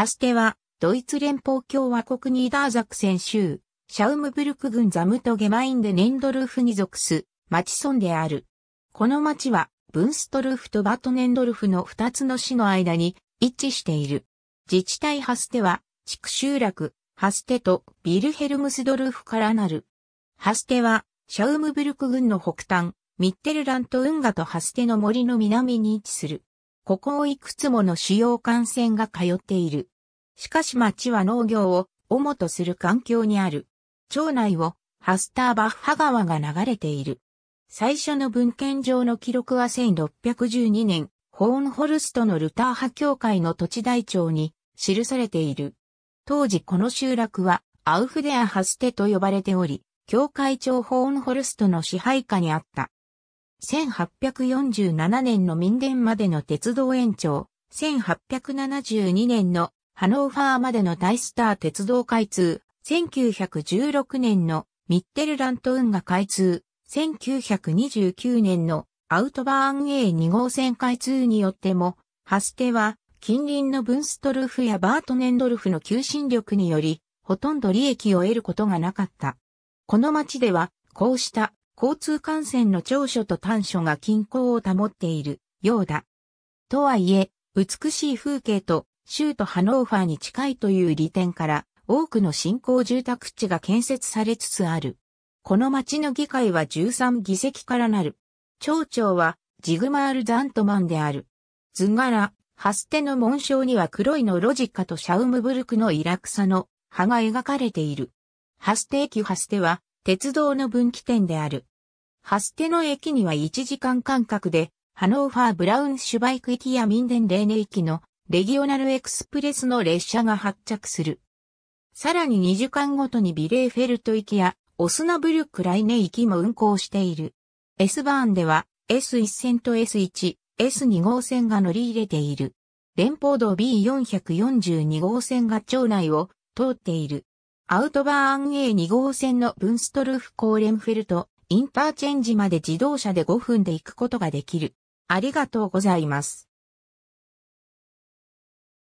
ハステは、ドイツ連邦共和国ニーダーザクセン州、シャウムブルク郡ザムトゲマインでネンドルフに属す、町村である。この町は、ブンストルフとバトネンドルフの2つの市の間に位置している。自治体ハステは、地区集落、ハステとビルヘルムスドルフからなる。ハステは、シャウムブルク郡の北端、ミッテルラント運河とハステの森の南に位置する。ここをいくつもの主要幹線が通っている。しかし町は農業を主とする環境にある。町内をハスターバッハ川が流れている。最初の文献上の記録は1612年、ホーンホルストのルター派教会の土地台帳に記されている。当時この集落はアウフデアハステと呼ばれており、教会長ホーンホルストの支配下にあった。1847年の民伝までの鉄道延長、1872年のハノーファーまでの大スター鉄道開通、1916年のミッテルラント運河開通、1929年のアウトバーン A2 号線開通によっても、ハステは近隣のブンストルフやバートネンドルフの求心力により、ほとんど利益を得ることがなかった。この町では、こうした交通幹線の長所と短所が均衡を保っているようだ。とはいえ、美しい風景と、州都ハノーファーに近いという利点から、多くの新興住宅地が建設されつつある。この町の議会は13議席からなる。町長は、ジグマール・ザントマンである。図柄、ハステの紋章には黒いのロジカとシャウムブルクのイラクサの葉が描かれている。ハステ駅ハステは鉄道の分岐点である。ハステの駅には1時間間隔で、ハノーファー・ブラウンシュバイク行きやミンデン・レーネ行きのレギオナルエクスプレスの列車が発着する。さらに2時間ごとにビレーフェルト行きやオスナブルク・ライネ行きも運行している。S バーンでは S1 線と S1、S2 号線が乗り入れている。連邦道 B442 号線が町内を通っている。アウトバーン A2 号線のブンストルフ・コーレンフェルト、インターチェンジまで自動車で5分で行くことができる。ありがとうございます。